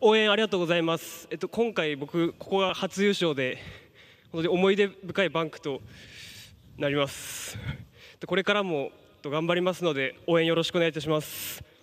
応援ありがとうございます。えっと、今回僕、ここが初優勝で、本当に思い出深いバンクとなります。これからも頑張りますので、応援よろしくお願いいたします。